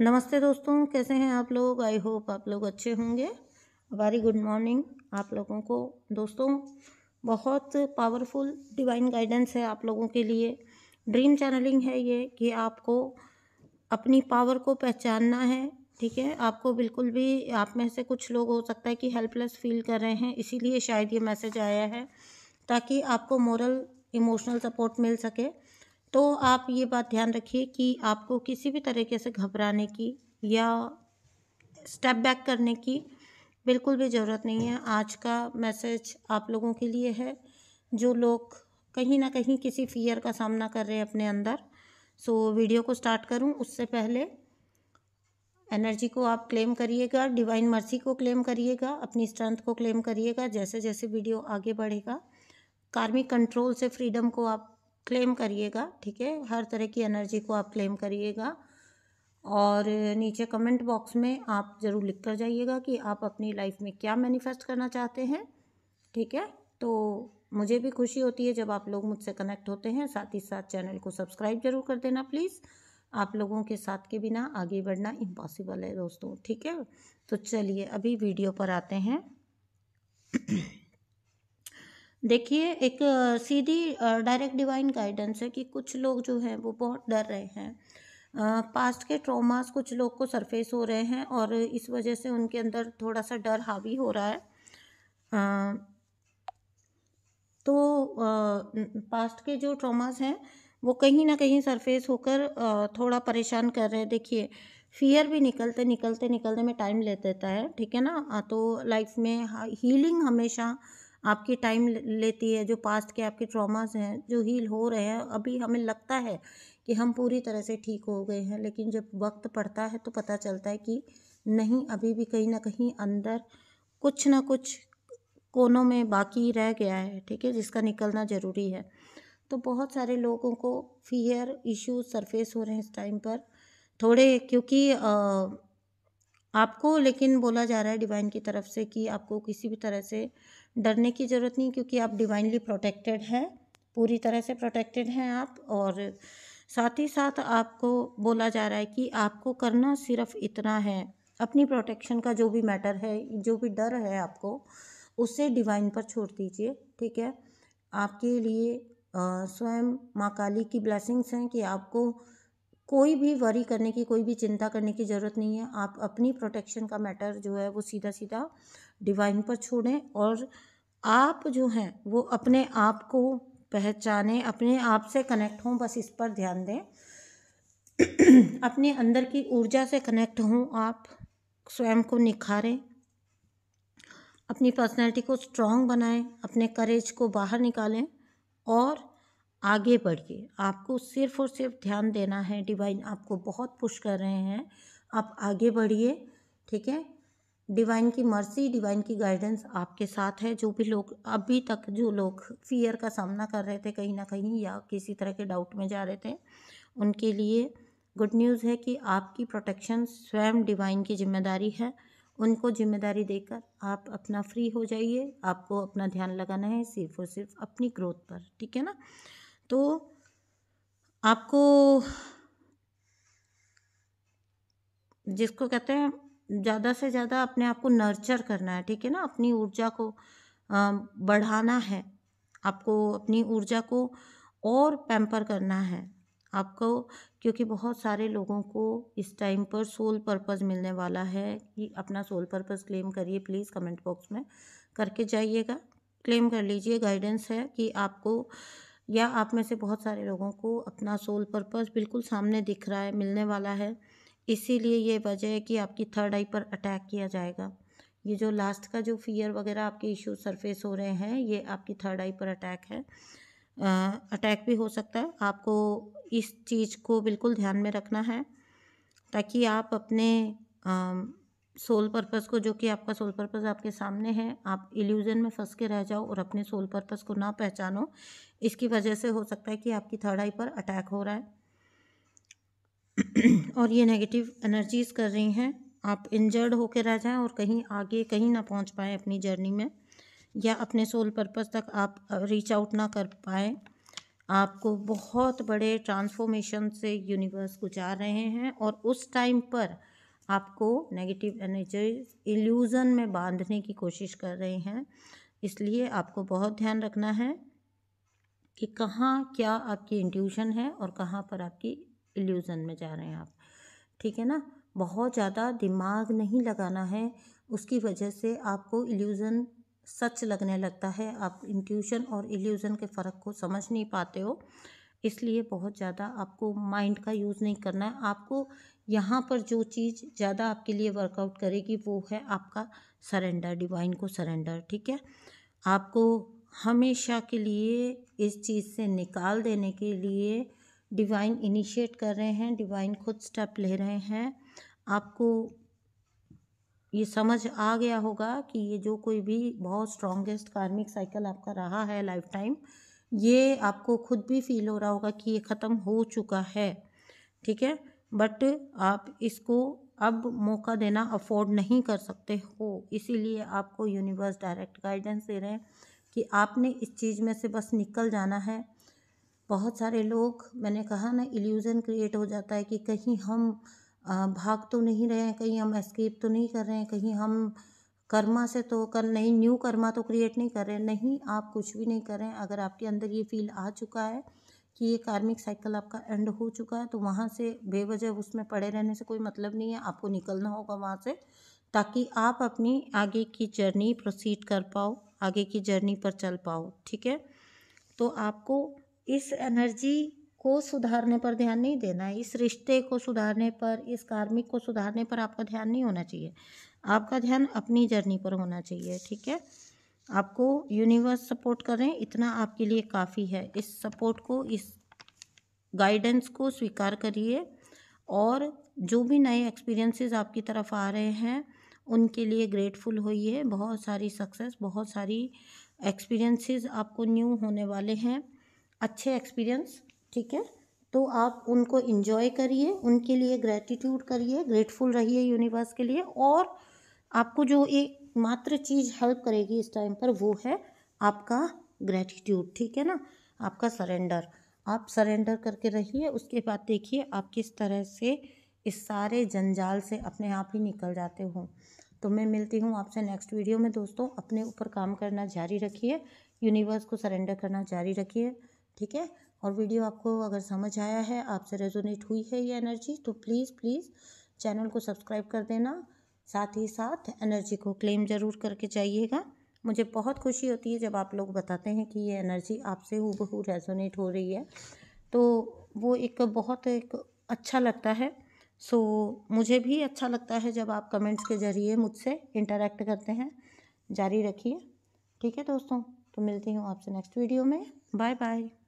नमस्ते दोस्तों कैसे हैं आप लोग आई होप आप लोग अच्छे होंगे वेरी गुड मॉर्निंग आप लोगों को दोस्तों बहुत पावरफुल डिवाइन गाइडेंस है आप लोगों के लिए ड्रीम चैनलिंग है ये कि आपको अपनी पावर को पहचानना है ठीक है आपको बिल्कुल भी आप में से कुछ लोग हो सकता है कि हेल्पलेस फील कर रहे हैं इसीलिए शायद ये मैसेज आया है ताकि आपको मोरल इमोशनल सपोर्ट मिल सके तो आप ये बात ध्यान रखिए कि आपको किसी भी तरीके से घबराने की या स्टेप बैक करने की बिल्कुल भी ज़रूरत नहीं है आज का मैसेज आप लोगों के लिए है जो लोग कहीं ना कहीं किसी फियर का सामना कर रहे हैं अपने अंदर सो वीडियो को स्टार्ट करूं उससे पहले एनर्जी को आप क्लेम करिएगा डिवाइन मर्सी को क्लेम करिएगा अपनी स्ट्रेंथ को क्लेम करिएगा जैसे जैसे वीडियो आगे बढ़ेगा कार्मिक कंट्रोल से फ्रीडम को आप क्लेम करिएगा ठीक है हर तरह की एनर्जी को आप क्लेम करिएगा और नीचे कमेंट बॉक्स में आप ज़रूर लिख कर जाइएगा कि आप अपनी लाइफ में क्या मैनिफेस्ट करना चाहते हैं ठीक है तो मुझे भी खुशी होती है जब आप लोग मुझसे कनेक्ट होते हैं साथ ही साथ चैनल को सब्सक्राइब जरूर कर देना प्लीज़ आप लोगों के साथ के बिना आगे बढ़ना इम्पॉसिबल है दोस्तों ठीक है तो चलिए अभी वीडियो पर आते हैं देखिए एक सीधी डायरेक्ट डिवाइन गाइडेंस है कि कुछ लोग जो हैं वो बहुत डर रहे हैं पास्ट के ट्रॉमास कुछ लोग को सरफेस हो रहे हैं और इस वजह से उनके अंदर थोड़ा सा डर हावी हो रहा है तो पास्ट के जो ट्रॉमास हैं वो कहीं ना कहीं सरफेस होकर थोड़ा परेशान कर रहे हैं देखिए फियर भी निकलते निकलते निकलने में टाइम ले देता है ठीक है ना तो लाइफ में हीलिंग हमेशा आपकी टाइम लेती है जो पास्ट के आपके ट्रॉमास हैं जो हील हो रहे हैं अभी हमें लगता है कि हम पूरी तरह से ठीक हो गए हैं लेकिन जब वक्त पड़ता है तो पता चलता है कि नहीं अभी भी कहीं ना कहीं अंदर कुछ ना कुछ कोनों में बाकी रह गया है ठीक है जिसका निकलना ज़रूरी है तो बहुत सारे लोगों को फीयर इश्यूज सरफेस हो रहे हैं इस टाइम पर थोड़े क्योंकि आ, आपको लेकिन बोला जा रहा है डिवाइन की तरफ से कि आपको किसी भी तरह से डरने की ज़रूरत नहीं क्योंकि आप डिवाइनली प्रोटेक्टेड हैं पूरी तरह से प्रोटेक्टेड हैं आप और साथ ही साथ आपको बोला जा रहा है कि आपको करना सिर्फ इतना है अपनी प्रोटेक्शन का जो भी मैटर है जो भी डर है आपको उसे डिवाइन पर छोड़ दीजिए ठीक है आपके लिए स्वयं माँ काली की ब्लेसिंग्स हैं कि आपको कोई भी वरी करने की कोई भी चिंता करने की ज़रूरत नहीं है आप अपनी प्रोटेक्शन का मैटर जो है वो सीधा सीधा डिवाइन पर छोड़ें और आप जो हैं वो अपने आप को पहचाने अपने आप से कनेक्ट हों बस इस पर ध्यान दें अपने अंदर की ऊर्जा से कनेक्ट हों आप स्वयं को निखारें अपनी पर्सनैलिटी को स्ट्रॉन्ग बनाएं अपने करेज को बाहर निकालें और आगे बढ़िए आपको सिर्फ और सिर्फ ध्यान देना है डिवाइन आपको बहुत पुश कर रहे हैं आप आगे बढ़िए ठीक है डिवाइन की मर्सी डिवाइन की गाइडेंस आपके साथ है जो भी लोग अभी तक जो लोग फियर का सामना कर रहे थे कहीं ना कहीं या किसी तरह के डाउट में जा रहे थे उनके लिए गुड न्यूज़ है कि आपकी प्रोटेक्शन स्वयं डिवाइन की जिम्मेदारी है उनको जिम्मेदारी देकर आप अपना फ्री हो जाइए आपको अपना ध्यान लगाना है सिर्फ और सिर्फ अपनी ग्रोथ पर ठीक है ना तो आपको जिसको कहते हैं ज़्यादा से ज़्यादा अपने आप को नर्चर करना है ठीक है ना अपनी ऊर्जा को बढ़ाना है आपको अपनी ऊर्जा को और पैम्पर करना है आपको क्योंकि बहुत सारे लोगों को इस टाइम पर सोल पर्पस मिलने वाला है कि अपना सोल पर्पस क्लेम करिए प्लीज़ कमेंट बॉक्स में करके जाइएगा क्लेम कर लीजिए गाइडेंस है कि आपको या आप में से बहुत सारे लोगों को अपना सोल पर्पस बिल्कुल सामने दिख रहा है मिलने वाला है इसीलिए ये वजह है कि आपकी थर्ड आई पर अटैक किया जाएगा ये जो लास्ट का जो फियर वगैरह आपके इशू सरफेस हो रहे हैं ये आपकी थर्ड आई पर अटैक है अटैक भी हो सकता है आपको इस चीज़ को बिल्कुल ध्यान में रखना है ताकि आप अपने सोल पर्पज़ को जो कि आपका सोल पर्पज़ आपके सामने है आप इल्यूजन में फंस के रह जाओ और अपने सोल पर्पज़ को ना पहचानो इसकी वजह से हो सकता है कि आपकी थर्ड आई पर अटैक हो रहा है और ये नेगेटिव एनर्जीज कर रही हैं आप इंजर्ड होकर रह जाएं और कहीं आगे कहीं ना पहुंच पाए अपनी जर्नी में या अपने सोल पर्पज़ तक आप रीच आउट ना कर पाएँ आपको बहुत बड़े ट्रांसफॉर्मेशन से यूनिवर्स गुजार रहे हैं और उस टाइम पर आपको नेगेटिव एनर्जी इल्यूज़न में बांधने की कोशिश कर रहे हैं इसलिए आपको बहुत ध्यान रखना है कि कहाँ क्या आपकी इंट्यूशन है और कहाँ पर आपकी इल्यूज़न में जा रहे हैं आप ठीक है ना बहुत ज़्यादा दिमाग नहीं लगाना है उसकी वजह से आपको इल्यूज़न सच लगने लगता है आप इंट्यूशन और इल्यूज़न के फ़र्क को समझ नहीं पाते हो इसलिए बहुत ज़्यादा आपको माइंड का यूज़ नहीं करना है आपको यहाँ पर जो चीज़ ज़्यादा आपके लिए वर्कआउट करेगी वो है आपका सरेंडर डिवाइन को सरेंडर ठीक है आपको हमेशा के लिए इस चीज़ से निकाल देने के लिए डिवाइन इनिशिएट कर रहे हैं डिवाइन खुद स्टेप ले रहे हैं आपको ये समझ आ गया होगा कि ये जो कोई भी बहुत स्ट्रॉन्गेस्ट कार्मिक साइकिल आपका रहा है लाइफ टाइम ये आपको खुद भी फील हो रहा होगा कि ये ख़त्म हो चुका है ठीक है बट आप इसको अब मौका देना अफोर्ड नहीं कर सकते हो इसीलिए आपको यूनिवर्स डायरेक्ट गाइडेंस दे रहे हैं कि आपने इस चीज़ में से बस निकल जाना है बहुत सारे लोग मैंने कहा ना इल्यूज़न क्रिएट हो जाता है कि कहीं हम भाग तो नहीं रहे हैं कहीं हम एस्केप तो नहीं कर रहे हैं कहीं हम कर्मा से तो कर नहीं न्यू कर्मा तो क्रिएट नहीं कर रहे नहीं आप कुछ भी नहीं कर रहे हैं अगर आपके अंदर ये फील आ चुका है कि ये कार्मिक साइकिल आपका एंड हो चुका है तो वहाँ से बेवजह उसमें पड़े रहने से कोई मतलब नहीं है आपको निकलना होगा वहाँ से ताकि आप अपनी आगे की जर्नी प्रोसीड कर पाओ आगे की जर्नी पर चल पाओ ठीक है तो आपको इस एनर्जी को सुधारने पर ध्यान नहीं देना है इस रिश्ते को सुधारने पर इस कार्मिक को सुधारने पर आपका ध्यान नहीं होना चाहिए आपका ध्यान अपनी जर्नी पर होना चाहिए ठीक है आपको यूनिवर्स सपोर्ट करें इतना आपके लिए काफ़ी है इस सपोर्ट को इस गाइडेंस को स्वीकार करिए और जो भी नए एक्सपीरियंसेस आपकी तरफ आ रहे हैं उनके लिए ग्रेटफुल होइए बहुत सारी सक्सेस बहुत सारी एक्सपीरियंसेस आपको न्यू होने वाले हैं अच्छे एक्सपीरियंस ठीक है तो आप उनको इन्जॉय करिए उनके लिए ग्रेटिट्यूड करिए ग्रेटफुल रहिए यूनिवर्स के लिए और आपको जो एक मात्र चीज़ हेल्प करेगी इस टाइम पर वो है आपका ग्रेटिट्यूड ठीक है ना आपका सरेंडर आप सरेंडर करके रहिए उसके बाद देखिए आप किस तरह से इस सारे जंजाल से अपने आप ही निकल जाते हो तो मैं मिलती हूँ आपसे नेक्स्ट वीडियो में दोस्तों अपने ऊपर काम करना जारी रखिए यूनिवर्स को सरेंडर करना जारी रखिए ठीक है और वीडियो आपको अगर समझ आया है आपसे रेजोनेट हुई है ये एनर्जी तो प्लीज़ प्लीज़ चैनल को सब्सक्राइब कर देना साथ ही साथ एनर्जी को क्लेम ज़रूर करके जाइएगा मुझे बहुत खुशी होती है जब आप लोग बताते हैं कि ये एनर्जी आपसे बहू रेजोनेट हो रही है तो वो एक बहुत एक अच्छा लगता है सो so, मुझे भी अच्छा लगता है जब आप कमेंट्स के ज़रिए मुझसे इंटरेक्ट करते हैं जारी रखिए ठीक है दोस्तों तो मिलती हूँ आपसे नेक्स्ट वीडियो में बाय बाय